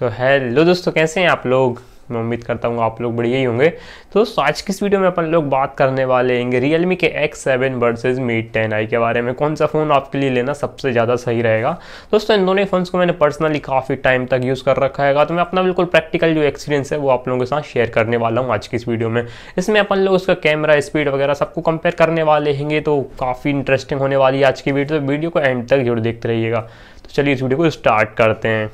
तो हेलो दोस्तों कैसे हैं आप लोग मैं उम्मीद करता हूँ आप लोग बढ़िया ही होंगे तो आज की इस वीडियो में अपन लोग बात करने वाले होंगे रियलमी के X seven versus Mi ten i के बारे में कौन सा फ़ोन आपके लिए लेना सबसे ज़्यादा सही रहेगा दोस्तों इन दोनों फ़ोन्स को मैंने पर्सनली काफ़ी टाइम तक यूज़ कर रखा है तो मैं अपना बिल्कुल प्रैक्टिकल जो एक्सपीरियंस है वो आप लोगों के साथ शेयर करने वाला हूँ आज की इस वीडियो में इसमें अपन लोग उसका कैमरा स्पीड वगैरह सबको कंपेयर करने वाले होंगे तो काफ़ी इंटरेस्टिंग होने वाली है आज की वीडियो तो वीडियो को एंड तक जरूर देखते रहिएगा तो चलिए इस वीडियो को स्टार्ट करते हैं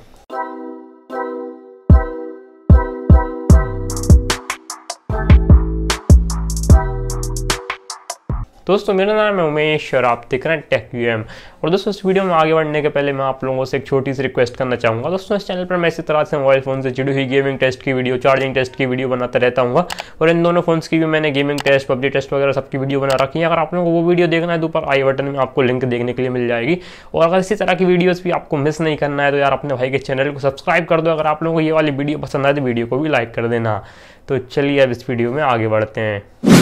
दोस्तों मेरा नाम है उमेश और आप देख रहे हैं टेक यू एम और दोस्तों इस वीडियो में आगे बढ़ने के पहले मैं आप लोगों से एक छोटी सी रिक्वेस्ट करना चाहूँगा दोस्तों इस चैनल पर मैं इसी तरह से मोबाइल फ़ोन से जुड़ी हुई गेमिंग टेस्ट की वीडियो चार्जिंग टेस्ट की वीडियो बनाता रहता हूँ और इन दोनों फोन की भी मैंने गेमिंग टेस्ट पब्जी टेस्ट वगैरह सबकी वीडियो बना रखी है अगर आप लोगों को वो वीडियो देखना है तो ऊपर आई बटन में आपको लिंक देखने के लिए मिल जाएगी और अगर इसी तरह की वीडियोज़ भी आपको मिस नहीं करना है तो यार अपने भाई के चैनल को सब्सक्राइब कर दो अगर आप लोगों को ये वाली वीडियो पसंद आए तो वीडियो को भी लाइक कर देना तो चलिए अब इस वीडियो में आगे बढ़ते हैं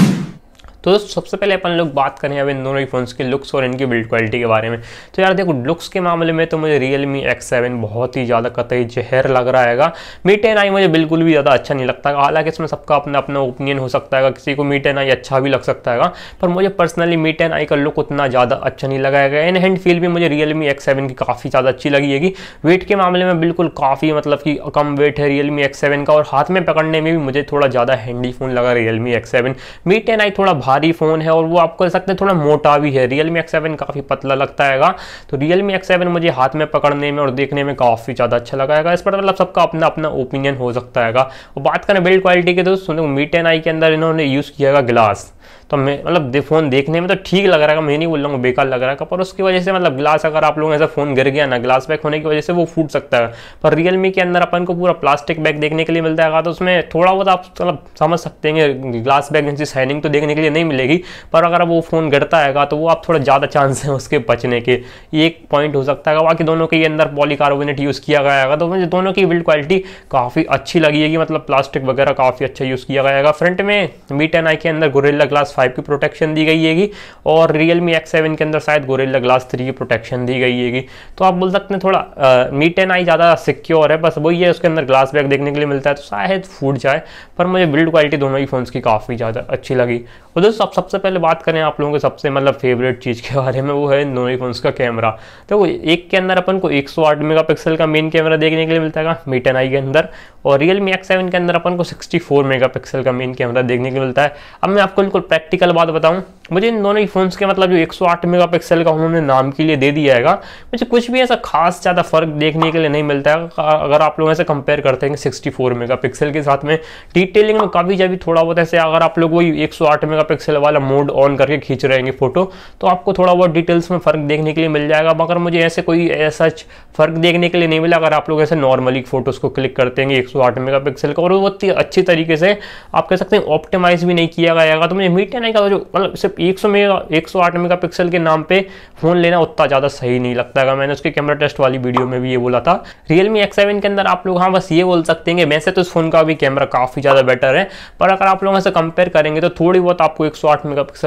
तो दोस्तों सबसे पहले अपन लोग बात करें अब इन दोनों ही फ़ोन्स के लुक्स और इनकी बिल्ड क्वालिटी के बारे में तो यार देखो लुक्स के मामले में तो मुझे रियल मी एक्स सेवन बहुत ही ज़्यादा कतई जहर लग रहा है मी टेन आई मुझे बिल्कुल भी ज़्यादा अच्छा नहीं लगता हालांकि इसमें सबका अपना अपना ओपिनियन हो सकता है किसी को मी टेन आई अच्छा भी लग सकता है पर मुझे पर्सनली मी टेन आई का लुक उतना ज़्यादा अच्छा नहीं लगा है इन हैंड फील भी मुझे रियल मी एक्स सेवन की काफ़ी ज़्यादा अच्छी लगी है वेट के मामले में बिल्कुल काफ़ी मतलब कि कम वेट है रियल मी एक्स सेवन का और हाथ में पकड़ने में भी मुझे थोड़ा ज़्यादा हैंडी फ़ोन लगा Realme X seven Mi ten i थोड़ा भारी फ़ोन है और वो आपको सकते हैं थोड़ा मोटा भी है रियल मी एक्स सेवन काफ़ी पतला लगता है तो रियल मी एक्स सेवन मुझे हाथ में पकड़ने में और देखने में काफ़ी ज़्यादा अच्छा लगा इस पर मतलब सबका अपना अपना ओपिनियन हो सकता है और बात करें बिल्ड क्वालिटी की तो सुनो मीट एन आई के अंदर इन्होंने यूज़ किया गया ग्लास तो मतलब दे फ़ोन देखने में तो ठीक लग रहा है मैं नहीं बोल रहा हूँ बेकार लग रहा है पर उसकी वजह से मतलब ग्लास अगर आप लोग ऐसा फ़ोन गिर गया ना ग्लास बैक होने की वजह से वो फूट सकता है पर रियल मी के अंदर अपन को पूरा प्लास्टिक बैग देखने के लिए मिलता है तो उसमें थोड़ा बहुत आप मतलब समझ सकते हैं ग्लास बैग जैसी शाइनिंग तो देखने के लिए नहीं मिलेगी पर अगर वो फ़ोन गिरता है तो वो आप थोड़ा ज़्यादा चांस है उसके बचने के एक पॉइंट हो सकता है बाकी दोनों के अंदर पॉलीकार्बोनेट यूज़ किया गया है तो मुझे दोनों की बिल्ड क्वालिटी काफ़ी अच्छी लगी है मतलब प्लास्टिक वगैरह काफ़ी अच्छा यूज़ किया गया फ्रंट में मीट एन आई के अंदर गोरेला ग्लास फाइव फाइव की प्रोटेक्शन दी गई है और रियल मी एक्स सेवन के अंदर शायद गोरेला ग्लास थ्री की प्रोटेक्शन दी गई है तो आप बोल सकते हैं थोड़ा मी टेन आई ज़्यादा सिक्योर है बस वही है उसके अंदर ग्लास बैग देखने के लिए मिलता है तो शायद फूट जाए पर मुझे बिल्ड क्वालिटी दोनों ही फ़ोन्स की काफ़ी ज़्यादा अच्छी लगी और दोस्तों आप सबसे पहले बात करें आप लोगों के सबसे मतलब फेवरेट चीज़ के बारे में वो है इन दोनों ही फ़ोन्स का कैमरा तो एक के अंदर अपन को एक सौ का मेन कैमरा देखने के लिए मिलता है मी टेन आई के अंदर और रियल मी एक्स सेवन के अंदर अपन को सिक्सटी फोर मेगा का मेन कैमरा देखने के लिए मिलता है अब मैं आपको बिल्कुल प्रैक्ट प्रैक्टिकल बात बताऊं मुझे इन दोनों ही फ़ोन्स के मतलब जो 108 मेगापिक्सल का उन्होंने नाम के लिए दे दिया है मुझे कुछ भी ऐसा खास ज़्यादा फ़र्क देखने के लिए नहीं मिलता है अगर आप लोग ऐसे कंपेयर करते हैं 64 मेगापिक्सल के साथ में डिटेलिंग में काफ़ी जब थोड़ा बहुत ऐसे अगर आप लोग वही 108 मेगापिक्सल वाला मोड ऑन करके खींच रहेंगे फोटो तो आपको थोड़ा बहुत डिटेल्स में फ़र्क देखने के लिए मिल जाएगा मगर मुझे ऐसे कोई ऐसा फ़र्क देखने के लिए नहीं मिला अगर आप लोग ऐसे नॉर्मली फ़ोटोज़ को क्लिक करते हैं एक मेगापिक्सल का और वो अच्छी तरीके से आप कह सकते हैं ऑप्टिमाइज़ भी नहीं किया गया तो मुझे मीटिया नहीं का जो मतलब सिर्फ एक सौ मेगा एक सौ आठ मेगा पिक्सल के नाम पे फ़ोन लेना उतना ज़्यादा सही नहीं लगता है मैंने उसके कैमरा टेस्ट वाली वीडियो में भी ये बोला था रियलमी एक्स सेवन के अंदर आप लोग हाँ बस ये बोल सकते हैं वैसे तो इस फ़ोन का भी कैमरा काफ़ी ज़्यादा बेटर है पर अगर आप लोग ऐसे कंपेयर करेंगे तो थोड़ी बहुत आपको एक सौ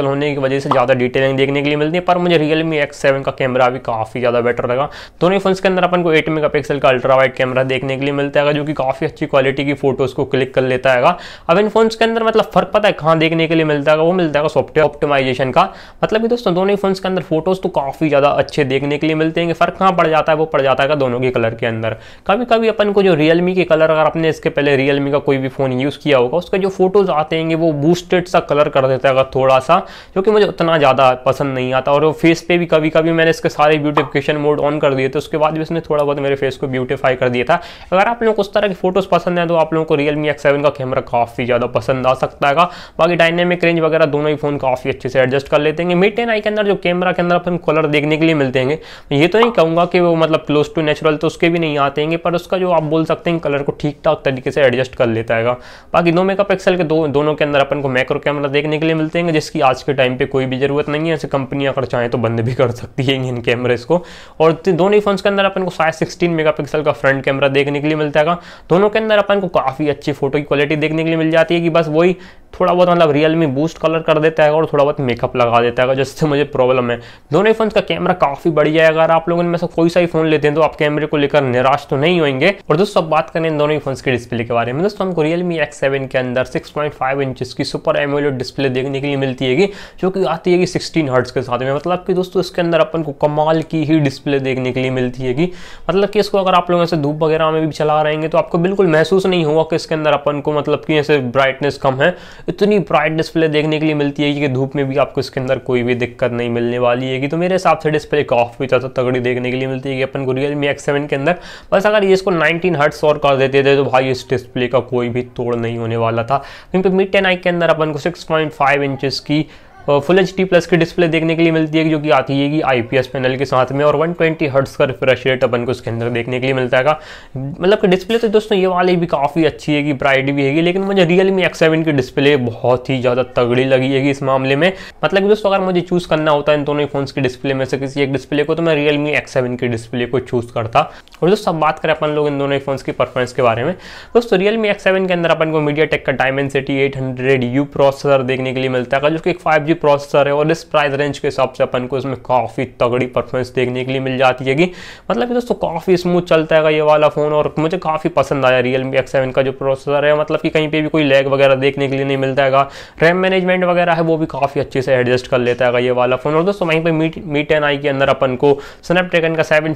होने की वजह से ज़्यादा डिटेलिंग देखने के लिए मिलती है पर मुझे रियलमी एक्स का कैमरा भी काफ़ी ज़्यादा बेटर लगा दोनों फोन के अंदर अपन को एट मेगा का अल्ट्रा वाइट कैमरा देखने के लिए मिलता है जो कि काफ़ी अच्छी क्वालिटी की फोटोज़ को क्लिक कर लेता है अब इन फोन के अंदर मतलब फ़र्क पता है कहाँ देखने के लिए मिलता है वो मिलता है सॉफ्टवेयर ऑप्टिमाइज ऑप्टिमाइजेशन का मतलब कि दोस्तों दोनों ही फोन के अंदर फोटोज़ तो काफ़ी ज़्यादा अच्छे देखने के लिए मिलते हैं फ़र्क कहाँ पड़ जाता है वो पड़ जाता है दोनों के कलर के अंदर कभी कभी अपन को जो रियलमी के कलर अगर आपने इसके पहले रियलमी का कोई भी फ़ोन यूज़ किया होगा उसका जो फोटोज़ आते हैं वो बूस्टेड सा कलर कर देता है अगर थोड़ा सा जो कि मुझे उतना ज़्यादा पसंद नहीं आता और फेस पे भी कभी कभी मैंने इसके सारे ब्यूटिफिकेशन मोड ऑन कर दिए थे तो उसके बाद भी इसने थोड़ा बहुत मेरे फेस को ब्यूटिफाई कर दिया था अगर आप लोग को उस तरह के फोटोज़ पसंद है तो आप लोगों को रियलमी एक्स सेवन का कैमरा काफ़ी ज़्यादा पसंद आ सकता है बाकी डायनेमिक रेंज वगैरह दोनों ही फ़ोन काफ़ी अच्छे अच्छे से एडजस्ट कर लेते हैं मिड टेन आई के अंदर जो कैमरा के अंदर अपन कलर देखने के लिए मिलते हैं तो ये तो नहीं कहूँगा कि वो मतलब क्लोज टू नेचुरल तो उसके भी नहीं आते हैं पर उसका जो आप बोल सकते हैं कलर को ठीक ठाक तरीके से एडजस्ट कर लेता है बाकी दो मेगा पिक्सल के दो दोनों के अंदर अपन को मैक्रो कैमरा देखने के लिए मिलते हैं जिसकी आज के टाइम पर कोई भी ज़रूरत नहीं है ऐसे कंपनी अगर चाहें तो बंद भी कर सकती है इन कैमरेज को और दोनों ही फोन के अंदर अपन को शायद सिक्सटीन मेगा का फ्रंट कैमरा देखने के लिए मिलता है दोनों के अंदर अपन को काफ़ी अच्छी फोटो की क्वालिटी देखने के लिए मिल जाती है कि बस वही थोड़ा बहुत मतलब रियल मी बूस्ट कलर कर देता है और थोड़ा बहुत मेकअप लगा देता है जिससे मुझे प्रॉब्लम है दोनों ही फोन का कैमरा काफ़ी बढ़िया है अगर आप लोग इनमें से कोई सा ही फोन लेते हैं तो आप कैमरे को लेकर निराश तो नहीं होंगे और दोस्तों अब बात करें दोनों ही फोन के डिस्प्ले के बारे में दोस्तों हमको रियल मी एक्स सेवन के अंदर सिक्स पॉइंट फाइव इंचज की सुपर एमोलेट डिस्प्ले देखने के लिए मिलती है जो कि आती है कि सिक्सटीन हर्ट्स के साथ में मतलब कि दोस्तों इसके अंदर अपन को कमाल की ही डिस्प्ले देखने के लिए मिलती है मतलब कि इसको अगर आप लोग ऐसे धूप वगैरह में भी चला रहेंगे तो आपको बिल्कुल महसूस नहीं होगा कि इसके अंदर अपन को मतलब कि ऐसे ब्राइटनेस कम है इतनी ब्राइट डिस्प्ले देखने के लिए मिलती है कि धूप में भी आपको इसके अंदर कोई भी दिक्कत नहीं मिलने वाली है कि तो मेरे हिसाब से डिस्प्ले काफ़ी ज़्यादा तगड़ी देखने के लिए मिलती है कि अपन को रियल मी एक्स सेवन के अंदर बस अगर ये इसको नाइनटीन हर्ट्स और कर देते थे तो भाई इस डिस्प्ले का कोई भी तोड़ नहीं होने वाला था क्योंकि मिड टेन आई के अंदर अपन को सिक्स पॉइंट फाइव इंचज़ की फुल एच डी प्लस की डिस्प्ले देखने के लिए मिलती है जो कि आती है कि आई पैनल के साथ में और 120 ट्वेंटी हर्ट्स का रिफ्रेश रेट अपन को उसके अंदर देखने के लिए मिलता है मतलब कि डिस्प्ले तो दोस्तों ये वाली भी काफ़ी अच्छी है कि ब्राइट भी है लेकिन मुझे रियल मी एक्स की डिस्प्ले बहुत ही ज़्यादा तगड़ी लगी है इस मामले में मतलब दोस्तों अगर मुझे चूज़ करना होता है इन दोनों ही फोन की डिस्प्ले में से किसी एक डिस्प्ले को तो मैं रियल मी एक्स की डिस्प्ले को चूज़ करता और दोस्तों अब बात करें अपन लोग इन दोनों ही फोन की परफॉर्मेंस के बारे में दोस्तों रियल मी एक्स के अंदर अपन को मीडिया टेक का city eight hundred U processor देखने के लिए मिलता है जो कि एक फाइव जी प्रोसेसर है और इस प्राइस रेंज के हिसाब से अपन को इसमें काफ़ी तगड़ी परफॉर्मेंस देखने के लिए मिल जाती है मतलब कि मतलब दोस्तों काफ़ी स्मूथ चलता है ये वाला फ़ोन और मुझे काफ़ी पसंद आया रियल मी एक्स का जो प्रोसेसर है मतलब कि कहीं पर भी कोई लैग वगैरह देखने के लिए नहीं मिलता है रैम मैनेजमेंट वगैरह है वो भी काफ़ी अच्छे से एडजस्ट कर लेता है ये वाला फ़ोन और दोस्तों वहीं पर मी टेन आई के अंदर अपन को स्नैपड्रैगन का सेवन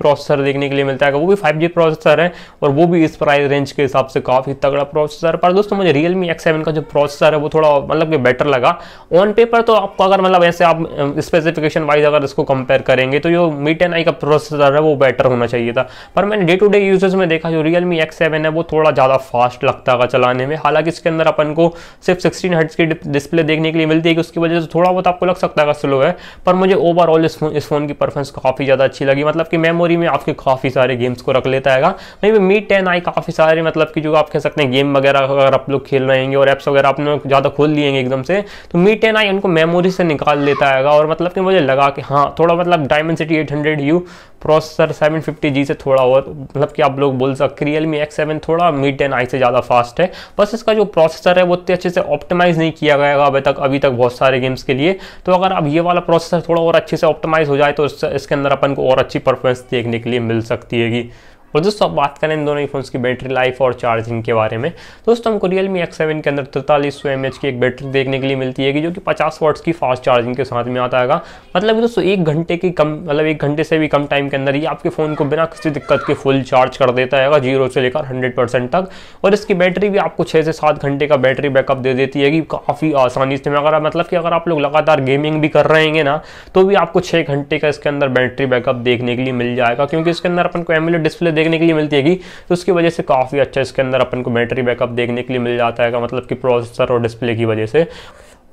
प्रोसेसर देखने के लिए मिलता है वो भी फाइव प्रोसेसर है और वो भी इस प्राइस रेंज के हिसाब से काफ़ी तगड़ा प्रोसेसर पर दोस्तों मुझे रियल मी एक्स का जो प्रोसेसर है वो थोड़ा मतलब कि बेटर लगा ऑन पेपर तो आपको अगर मतलब ऐसे आप स्पेसिफिकेशन वाइज अगर इसको कंपेयर करेंगे तो जो मी टेन आई का प्रोसेसर है वो बेटर होना चाहिए था पर मैंने डे टू डे यूजेस में देखा जो रियल मी एक्स सेवन है वो थोड़ा ज़्यादा फास्ट लगता है चलाने में हालांकि इसके अंदर अपन को सिर्फ सिक्सटीन हर्ट्स की डिस्प्ले देखने के लिए मिलती है कि उसकी वजह से थोड़ा बहुत आपको लग सकता है स्लो है पर मुझे ओवरऑल इस फोन इस फोन की परफॉर्मेंस काफ़ी ज़्यादा अच्छी लगी मतलब कि मेमोरी में आपके काफ़ी सारे गेम्स को रख लेता है मे मी टेन आई काफ़ी सारे मतलब कि जो आप कह सकते हैं गेम वगैरह अगर आप लोग खेल रहे हैं और एप्स वगैरह आपने ज़्यादा खोल लिए एकदम से तो मी ठीक है उनको मेमोरी से निकाल लेता है और मतलब कि मुझे लगा कि हाँ थोड़ा मतलब Dimensity eight hundred U processor seven fifty G से थोड़ा और मतलब कि आप लोग बोल सकते रियल मी एक्स सेवन थोड़ा मी टेन आई से ज़्यादा फास्ट है बस इसका जो प्रोसेसर है वो इतने अच्छे से ऑप्टिमाइज़ नहीं किया गया है अभी तक अभी तक बहुत सारे गेम्स के लिए तो अगर अब ये वाला प्रोसेसर थोड़ा और अच्छे से ऑप्टिमाइज़ हो जाए तो इसके अंदर अपन को और अच्छी परफॉर्मेंस देखने के लिए मिल सकती है और दोस्तों अब बात करें इन दोनों फोन की बैटरी लाइफ और चार्जिंग के बारे में दोस्तों हमको रियल मी एक्स सेवन के अंदर तैतालीस सौ एम एच की एक बैटरी देखने के लिए मिलती है जो कि पचास वर्ट्स की फास्ट चार्जिंग के साथ में आता है मतलब दोस्तों एक घंटे की कम मतलब एक घंटे से भी कम टाइम के अंदर ही आपके फ़ोन को बिना किसी दिक्कत के फुल चार्ज कर देता है जीरो से लेकर हंड्रेड परसेंट तक और इसकी बैटरी भी आपको छः से सात घंटे का बैटरी बैकअप दे देती है कि काफ़ी आसानी से अगर मतलब कि अगर आप लोग लगातार गेमिंग भी कर रहे हैं ना तो भी आपको छः घंटे का इसके अंदर बैटरी बैकअप देखने के लिए मिल जाएगा क्योंकि इसके अंदर अपन को एमुलेट डिस्प्ले देखने के लिए मिलती है तो उसकी वजह से काफ़ी अच्छा इसके अंदर अपन को बैटरी बैकअप देखने के लिए मिल जाता है मतलब कि प्रोसेसर और डिस्प्ले की वजह से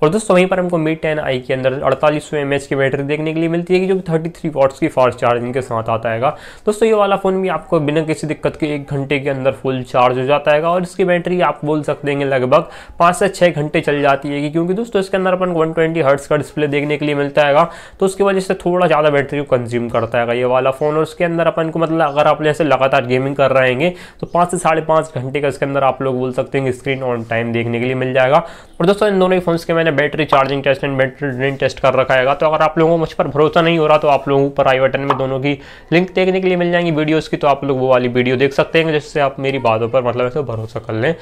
और दोस्तों वहीं पर हमको मी टेन आई के अंदर अड़तालीस सौ एम की बैटरी देखने के लिए मिलती है जो कि थर्टी थ्री वॉट्स की फास्ट चार्जिंग के साथ आता है दोस्तों ये वाला फ़ोन भी आपको बिना किसी दिक्कत के एक घंटे के अंदर फुल चार्ज हो जाता है और इसकी बैटरी आप बोल सकते हैं लगभग पाँच से छः घंटे चल जाती है क्योंकि दोस्तों इसके अंदर अपन वन ट्वेंटी का डिस्प्ले देखने के लिए मिलता है तो उसकी वजह से थोड़ा ज़्यादा बैटरी को कंज्यूम करता है ये वाला फ़ोन और उसके अंदर अपन को मतलब अगर आप जैसे लगातार गेमिंग कर रहे हैं तो पाँच से साढ़े घंटे का इसके अंदर आप लोग बोल सकते हैं स्क्रीन ऑन टाइम देखने के लिए मिल जाएगा और दोस्तों इन दोनों ही फोन के मैंने मैंने battery charging test and battery drain test कर रखा है तो अगर आप लोगों को मुझ पर भरोसा नहीं हो रहा तो आप लोगों ऊपर आई बटन में दोनों की लिंक देखने के लिए मिल जाएंगी वीडियोज़ की तो आप लोग वो वाली वीडियो देख सकते हैं जिससे आप मेरी बातों पर मतलब ऐसे भरोसा कर लें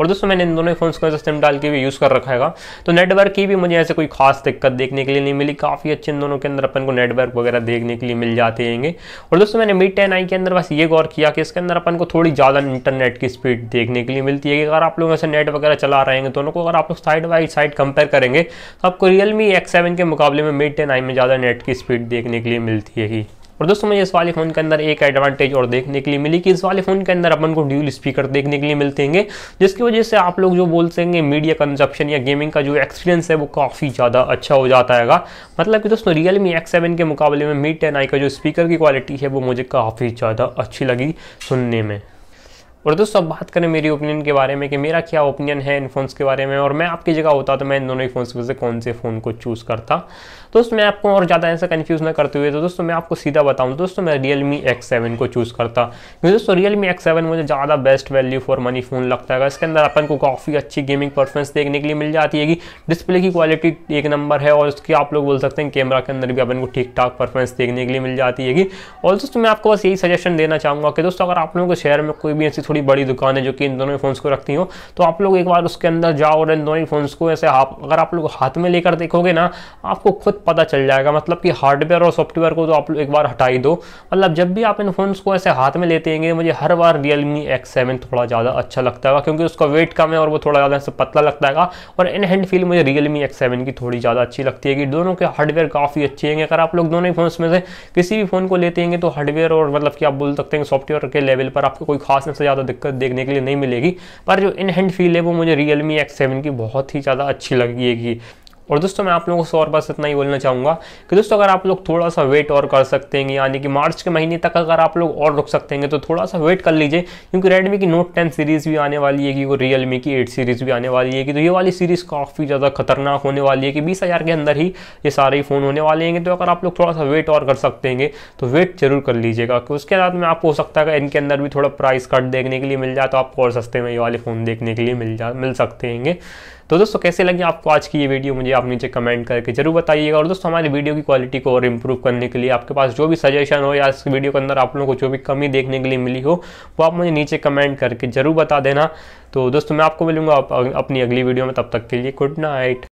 और दोस्तों मैंने इन दोनों फोन का सिस्टम डाल के भी यूज़ कर रखा है तो नेटवर्क की भी मुझे ऐसे कोई खास दिक्कत देखने के लिए नहीं मिली काफ़ी अच्छे इन दोनों के अंदर अपन को नेटवर्क वगैरह देखने के लिए मिल जाते हैं और दोस्तों मैंने मी टेन आई के अंदर बस ये गौर किया कि इसके अंदर अपन को थोड़ी ज़्यादा इंटरनेट की स्पीड देखने के लिए मिलती है अगर आप लोग ऐसे नेट वगैरह चला रहे हैं दोनों तो को अगर आप लोग साइड बाई साइड कंपेयर करेंगे तो आपको रियल मी एक्स सेवन के मुकाबले में मिड टेन आई में ज़्यादा नेट की स्पीड देखने के लिए मिलती है ही और दोस्तों मुझे इस वाले फ़ोन के अंदर एक एडवांटेज और देखने के लिए मिली कि इस वाले फ़ोन के अंदर अपन को ड्यूल स्पीकर देखने के लिए मिलते हैं जिसकी वजह से आप लोग जो बोल सकेंगे मीडिया कंजप्शन या गेमिंग का जो एक्सपीरियंस है वो काफ़ी ज़्यादा अच्छा हो जाता है मतलब कि दोस्तों रियल मी एक्स सेवन के मुकाबले में मी टेन आई का जो स्पीकर की क्वालिटी है वो मुझे काफ़ी ज़्यादा अच्छी लगी सुनने में और दोस्तों अब बात करें मेरी ओपिनियन के बारे में कि मेरा क्या ओपिनियन है इन फ़ोन्स के बारे में और मैं आपकी जगह होता तो मैं इन दोनों ही फ़ोन्स में से कौन से फ़ोन को चूज़ करता दोस्तों मैं आपको और ज़्यादा ऐसा कन्फ्यूज़ ना करते हुए तो दोस्तों मैं आपको सीधा बताऊँ दोस्तों मैं रियल मी एक्स सेवन को चूज़ करता क्योंकि दोस्तों रियल मी एक्स सेवन मुझे ज़्यादा best value for money phone लगता है इसके अंदर अपन को काफ़ी अच्छी गेमिंग परफॉर्मेंस देखने के लिए मिल जाती है डिस्प्ले की क्वालिटी एक नंबर है और उसकी आप लोग बोल सकते हैं कैमरा के अंदर भी अपन को ठीक ठाक परफॉर्मेंस देखने के लिए मिल जाती है और दोस्तों मैं आपको बस यही सजेशन देना चाहूँगा कि दोस्तों अगर आप लोगों को शहर में कोई भी ऐसी थोड़ी बड़ी दुकान है जो कि इन दोनों फ़ोन्स को रखती हो तो आप लोग एक बार उसके अंदर जाओ और इन दोनों फ़ोन्स को ऐसे आप अगर आप लोग हाथ में लेकर देखोगे ना आपको खुद पता चल जाएगा मतलब कि हार्डवेयर और सॉफ्टवेयर को तो आप लोग एक बार हटाई दो मतलब जब भी आप इन फ़ोन्स को ऐसे हाथ में लेते हैं मुझे हर बार रियलमी एक्स सेवन थोड़ा ज़्यादा अच्छा लगता है क्योंकि उसका वेट कम है और वो थोड़ा ज़्यादा ऐसे पतला लगता है और इन हैंड फील मुझे रियलमी एक्स सेवन की थोड़ी ज़्यादा अच्छी लगती है कि दोनों के हार्डवेयर काफ़ी अच्छे हैं अगर आप लोग दोनों ही फ़ोन में से किसी भी फ़ोन को लेते हैं तो हार्डवेयर और मतलब कि आप बोल सकते हैं सॉफ्टवेयर के लेवल पर आपको कोई खास नहीं ज़्यादा ज़्यादा तो दिक्कत देखने के लिए नहीं मिलेगी पर जो इन हैंड फील है वो मुझे रियल मी एक्स सेवन की बहुत ही ज़्यादा अच्छी लगेगी और दोस्तों मैं आप लोगों से और बस इतना ही बोलना चाहूँगा कि दोस्तों अगर आप लोग थोड़ा सा वेट और कर सकते हैं यानी कि मार्च के महीने तक अगर आप लोग और रुक सकते हैं तो थोड़ा सा वेट कर लीजिए क्योंकि रेडमी की नोट टेन सीरीज़ भी आने वाली है कि वो रियलमी की एट सीरीज़ भी आने वाली है कि तो ये वाली सीरीज़ काफ़ी ज़्यादा खतरनाक होने वाली है कि बीस हज़ार के अंदर ही ये सारे ही फ़ोन होने वाले हैं तो अगर आप लोग थोड़ा सा वेट और कर सकते हैं तो वेट जरूर कर लीजिएगा कि उसके बाद में आपको हो सकता है इनके अंदर भी थोड़ा प्राइस कट देखने के लिए मिल जाए तो आपको और सस्ते में ये वाले फ़ोन देखने के लिए मिल जा मिल सकते हैं तो दोस्तों कैसे लगे आपको आज की ये वीडियो मुझे आप नीचे कमेंट करके जरूर बताइएगा और दोस्तों हमारी वीडियो की क्वालिटी को और इम्प्रूव करने के लिए आपके पास जो भी सजेशन हो या इस वीडियो के अंदर आप लोगों को जो भी कमी देखने के लिए मिली हो वो आप मुझे नीचे कमेंट करके जरूर बता देना तो दोस्तों मैं आपको मिलूंगा अपनी अगली वीडियो में तब तक के लिए गुड नाइट